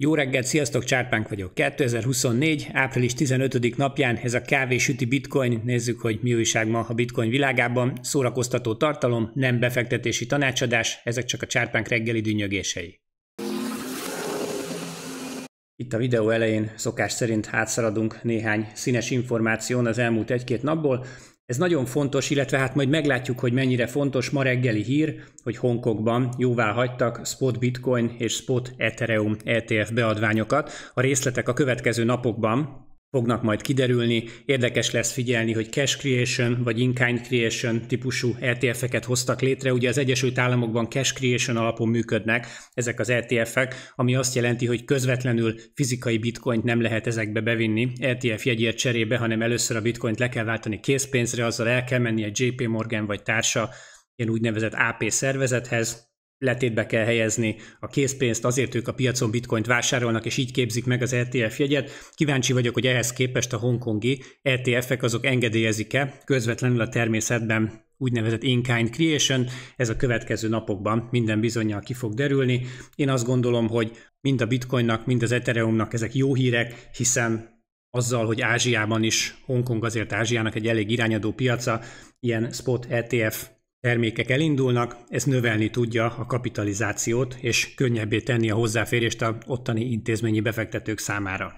Jó reggelt, sziasztok, Csárpánk vagyok. 2024. április 15. napján ez a kávésüti bitcoin. Nézzük, hogy mi újság ma a bitcoin világában. Szórakoztató tartalom, nem befektetési tanácsadás, ezek csak a Csárpánk reggeli dünnyögései. Itt a videó elején szokás szerint átszaladunk néhány színes információn az elmúlt egy-két napból. Ez nagyon fontos, illetve hát majd meglátjuk, hogy mennyire fontos ma reggeli hír, hogy Hongkongban jóvá hagytak spot bitcoin és spot ethereum ETF beadványokat. A részletek a következő napokban, fognak majd kiderülni. Érdekes lesz figyelni, hogy cash creation vagy in-kind creation típusú ETF-eket hoztak létre. Ugye az Egyesült Államokban cash creation alapon működnek ezek az ETF-ek, ami azt jelenti, hogy közvetlenül fizikai bitcoint nem lehet ezekbe bevinni ETF jegyért cserébe, hanem először a bitcoint le kell váltani készpénzre, azzal el kell menni egy JP Morgan vagy társa ilyen úgynevezett AP szervezethez, letétbe kell helyezni a készpénzt, azért ők a piacon bitcoint vásárolnak, és így képzik meg az ETF jegyet. Kíváncsi vagyok, hogy ehhez képest a hongkongi ETF-ek azok engedélyezik-e közvetlenül a természetben úgynevezett in-kind creation, ez a következő napokban minden bizonyal ki fog derülni. Én azt gondolom, hogy mind a bitcoinnak, mind az ethereumnak ezek jó hírek, hiszen azzal, hogy Ázsiában is, Hongkong azért Ázsiának egy elég irányadó piaca, ilyen spot ETF termékek elindulnak, ez növelni tudja a kapitalizációt, és könnyebbé tenni a hozzáférést a ottani intézményi befektetők számára.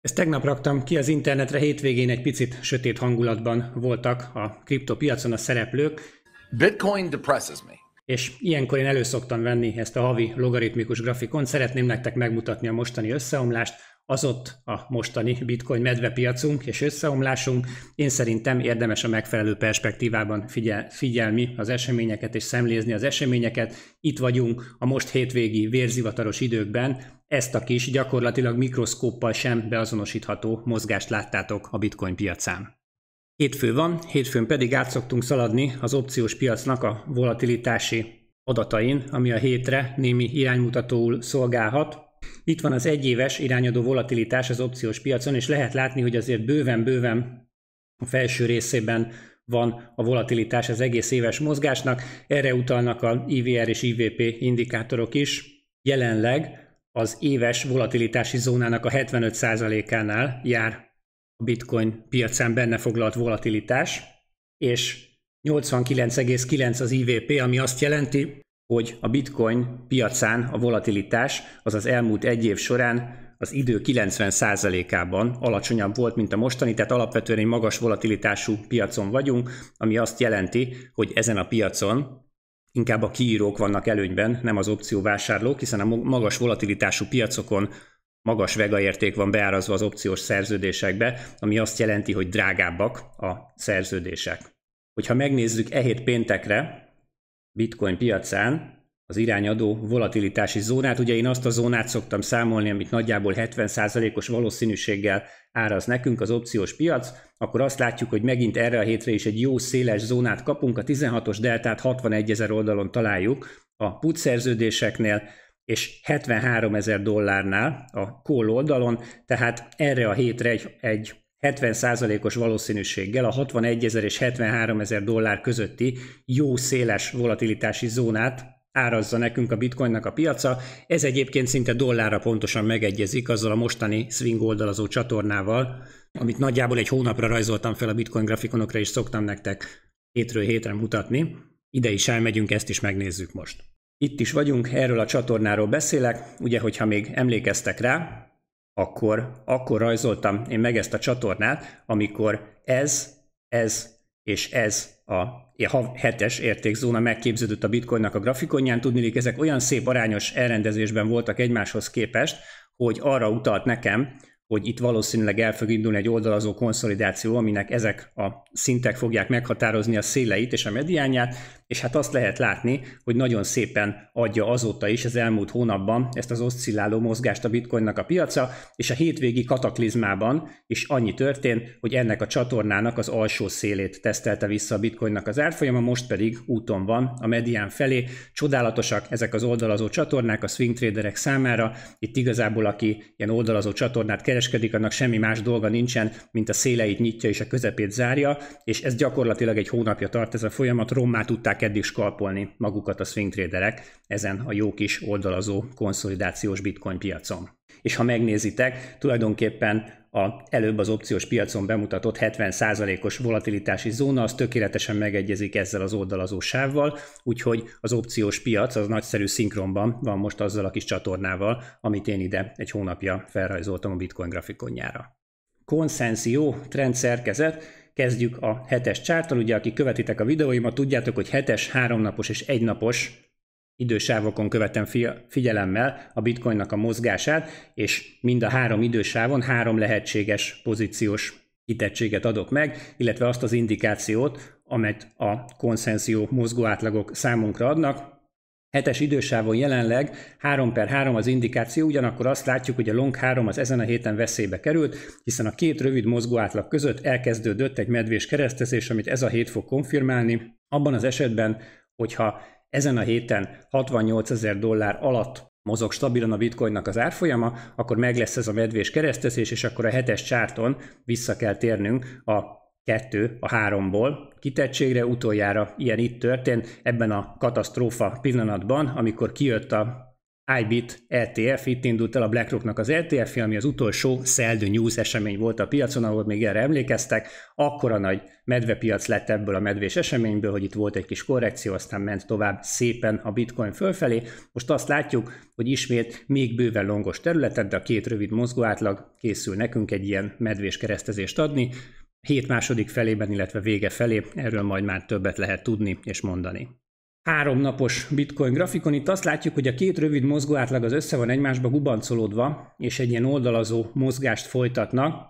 Ezt tegnap raktam ki az internetre, hétvégén egy picit sötét hangulatban voltak a kriptopiacon a szereplők. Bitcoin depresses me. És ilyenkor én elő venni ezt a havi logaritmikus grafikon, szeretném nektek megmutatni a mostani összeomlást, az ott a mostani bitcoin medvepiacunk és összeomlásunk. Én szerintem érdemes a megfelelő perspektívában figyel, figyelni az eseményeket és szemlézni az eseményeket. Itt vagyunk a most hétvégi vérzivataros időkben. Ezt a kis, gyakorlatilag mikroszkóppal sem beazonosítható mozgást láttátok a bitcoin piacán. Hétfő van, hétfőn pedig át szoktunk szaladni az opciós piacnak a volatilitási adatain, ami a hétre némi iránymutatóul szolgálhat, itt van az egyéves irányadó volatilitás az opciós piacon, és lehet látni, hogy azért bőven-bőven a felső részében van a volatilitás az egész éves mozgásnak. Erre utalnak a IVR és IVP indikátorok is. Jelenleg az éves volatilitási zónának a 75%-ánál jár a bitcoin piacán benne foglalt volatilitás, és 89,9 az IVP, ami azt jelenti, hogy a bitcoin piacán a volatilitás az az elmúlt egy év során az idő 90%-ában alacsonyabb volt, mint a mostani, tehát alapvetően egy magas volatilitású piacon vagyunk, ami azt jelenti, hogy ezen a piacon inkább a kiírók vannak előnyben, nem az opcióvásárlók, hiszen a magas volatilitású piacokon magas vegaérték van beárazva az opciós szerződésekbe, ami azt jelenti, hogy drágábbak a szerződések. Hogyha megnézzük e hét péntekre, bitcoin piacán az irányadó volatilitási zónát. Ugye én azt a zónát szoktam számolni, amit nagyjából 70%-os valószínűséggel áraz nekünk az opciós piac, akkor azt látjuk, hogy megint erre a hétre is egy jó széles zónát kapunk, a 16-os deltát 61 ezer oldalon találjuk a put szerződéseknél, és 73 ezer dollárnál a call oldalon, tehát erre a hétre egy, egy 70%-os valószínűséggel a 61 ezer és 73 ezer dollár közötti jó széles volatilitási zónát árazza nekünk a bitcoinnak a piaca. Ez egyébként szinte dollárra pontosan megegyezik azzal a mostani swing oldalazó csatornával, amit nagyjából egy hónapra rajzoltam fel a bitcoin grafikonokra, és szoktam nektek hétről hétre mutatni. Ide is elmegyünk, ezt is megnézzük most. Itt is vagyunk, erről a csatornáról beszélek, ugye, hogyha még emlékeztek rá, akkor, akkor rajzoltam én meg ezt a csatornát, amikor ez, ez és ez a hetes értékzóna megképződött a bitcoinnak a grafikonján. hogy ezek olyan szép arányos elrendezésben voltak egymáshoz képest, hogy arra utalt nekem, hogy itt valószínűleg el fog indulni egy oldalazó konszolidáció, aminek ezek a szintek fogják meghatározni a széleit és a mediánját, és hát azt lehet látni, hogy nagyon szépen adja azóta is az elmúlt hónapban ezt az oszcilláló mozgást a bitcoinnak a piaca, és a hétvégi kataklizmában is annyi történt, hogy ennek a csatornának az alsó szélét tesztelte vissza a bitcoinnak az árfolyama, most pedig úton van a medián felé. Csodálatosak ezek az oldalazó csatornák a swing traderek számára, itt igazából aki ilyen oldalazó csatornát kereskedik, annak semmi más dolga nincsen, mint a széleit nyitja és a közepét zárja, és ez gyakorlatilag egy hónapja tart ez a folyamat, rommá tudták tudták eddig skalpolni magukat a swing traderek ezen a jó kis oldalazó konszolidációs bitcoin piacon. És ha megnézitek, tulajdonképpen a előbb az opciós piacon bemutatott 70%-os volatilitási zóna, az tökéletesen megegyezik ezzel az oldalazó sávval, úgyhogy az opciós piac az nagyszerű szinkronban van most azzal a kis csatornával, amit én ide egy hónapja felrajzoltam a bitcoin grafikonjára. Konszenzió, szerkezet. Kezdjük a hetes csártal, ugye aki követitek a videóimat, tudjátok, hogy hetes, háromnapos és egynapos idősávokon követem figyelemmel a bitcoinnak a mozgását, és mind a három idősávon három lehetséges pozíciós kitettséget adok meg, illetve azt az indikációt, amit a konszenzió átlagok számunkra adnak, hetes idősávon jelenleg 3 per 3 az indikáció, ugyanakkor azt látjuk, hogy a long 3 az ezen a héten veszélybe került, hiszen a két rövid mozgó átlag között elkezdődött egy medvés keresztezés, amit ez a hét fog konfirmálni. Abban az esetben, hogyha ezen a héten 68 ezer dollár alatt mozog stabilan a bitcoinnak az árfolyama, akkor meg lesz ez a medvés keresztezés, és akkor a hetes csárton vissza kell térnünk a kettő a háromból kitettségre, utoljára ilyen itt történt ebben a katasztrófa pillanatban, amikor kijött a iBit ETF, itt indult el a BlackRocknak az etf ami az utolsó sell news esemény volt a piacon, ahol még erre emlékeztek, akkora nagy medvepiac lett ebből a medvés eseményből, hogy itt volt egy kis korrekció, aztán ment tovább szépen a bitcoin fölfelé. Most azt látjuk, hogy ismét még bőven longos területet, de a két rövid mozgóátlag készül nekünk egy ilyen medvés keresztezést adni hét második felében, illetve vége felé, erről majd már többet lehet tudni és mondani. Három napos bitcoin grafikon, itt azt látjuk, hogy a két rövid mozgó átlag az össze van egymásba gubancolódva, és egy ilyen oldalazó mozgást folytatnak.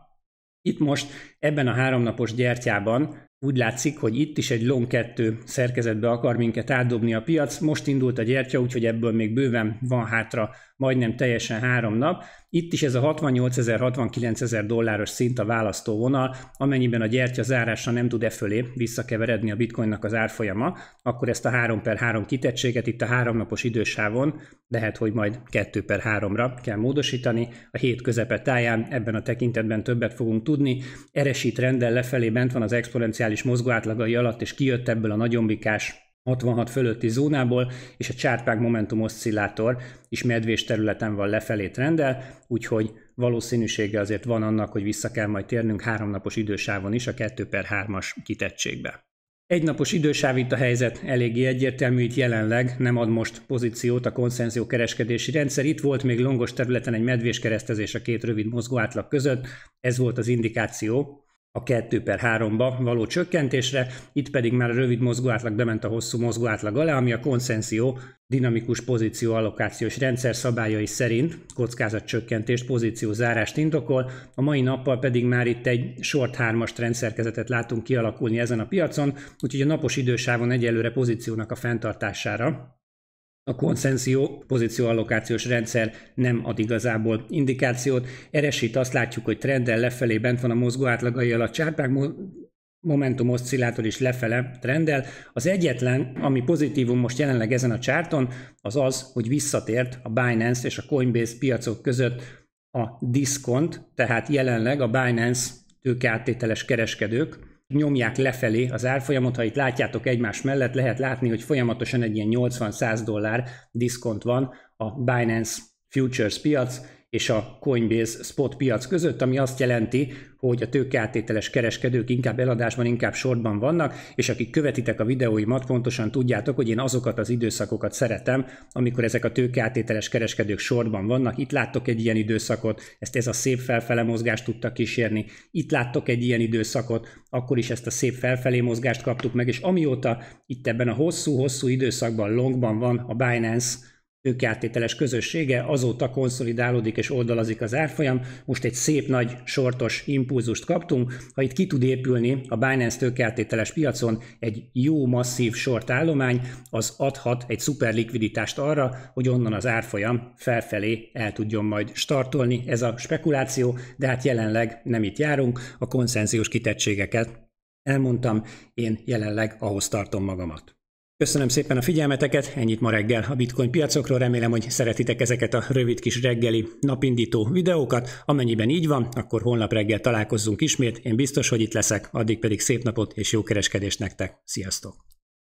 Itt most ebben a háromnapos gyertyában úgy látszik, hogy itt is egy long 2 szerkezetbe akar minket átdobni a piac. Most indult a gyertya, úgyhogy ebből még bőven van hátra majdnem teljesen három nap. Itt is ez a 68 ezer, 69 ezer dolláros szint a választóvonal, amennyiben a gyertya zárása nem tud e fölé visszakeveredni a bitcoinnak az árfolyama, akkor ezt a 3 per 3 kitettséget itt a háromnapos idősávon lehet, hogy majd 2 per 3-ra kell módosítani. A hét közepe táján ebben a tekintetben többet fogunk tudni. Eresít rendel lefelé bent van az exponenciális mozgóátlagai alatt, és kijött ebből a nagyon bikás 66 fölötti zónából, és a csárpák momentum oszcillátor is medvés területen van lefelé rendel, úgyhogy valószínűsége azért van annak, hogy vissza kell majd térnünk háromnapos idősávon is a 2 per 3-as kitettségbe. Egynapos idősáv itt a helyzet eléggé egyértelmű, itt jelenleg nem ad most pozíciót a konszenzió kereskedési rendszer. Itt volt még longos területen egy medvés keresztezés a két rövid mozgó átlag között, ez volt az indikáció, a 2 per 3-ba való csökkentésre, itt pedig már a rövid átlag bement a hosszú átlag alá, ami a konszenzió dinamikus pozíció allokációs rendszer szabályai szerint kockázatcsökkentést, pozíció zárást indokol, a mai nappal pedig már itt egy short 3-as rendszerkezetet látunk kialakulni ezen a piacon, úgyhogy a napos idősávon egyelőre pozíciónak a fenntartására a konszenzió pozícióallokációs rendszer nem ad igazából indikációt. Eresít azt látjuk, hogy trenden lefelé bent van a mozgó átlagai alatt csárpák, momentum oszcillátor is lefele trendel. Az egyetlen, ami pozitívum most jelenleg ezen a csárton, az az, hogy visszatért a Binance és a Coinbase piacok között a diszkont, tehát jelenleg a Binance tőkeáttételes kereskedők, nyomják lefelé az árfolyamot, ha itt látjátok egymás mellett, lehet látni, hogy folyamatosan egy ilyen 80-100 dollár diszkont van a Binance futures piac és a Coinbase spot piac között, ami azt jelenti, hogy a tőkeáttételes kereskedők inkább eladásban, inkább shortban vannak, és akik követitek a videóimat, pontosan tudjátok, hogy én azokat az időszakokat szeretem, amikor ezek a tőkeáttételes kereskedők shortban vannak. Itt láttok egy ilyen időszakot, ezt ez a szép felfele mozgást tudta kísérni. Itt láttok egy ilyen időszakot, akkor is ezt a szép felfelé mozgást kaptuk meg, és amióta itt ebben a hosszú-hosszú időszakban longban van a Binance, ők játételes közössége, azóta konszolidálódik és oldalazik az árfolyam, most egy szép nagy sortos impulzust kaptunk, ha itt ki tud épülni a Binance tőkeáttételes piacon egy jó masszív short állomány, az adhat egy szuper likviditást arra, hogy onnan az árfolyam felfelé el tudjon majd startolni. Ez a spekuláció, de hát jelenleg nem itt járunk, a konszenziós kitettségeket elmondtam, én jelenleg ahhoz tartom magamat. Köszönöm szépen a figyelmeteket, ennyit ma reggel a bitcoin piacokról, remélem, hogy szeretitek ezeket a rövid kis reggeli napindító videókat. Amennyiben így van, akkor holnap reggel találkozzunk ismét, én biztos, hogy itt leszek, addig pedig szép napot és jó kereskedést nektek, sziasztok!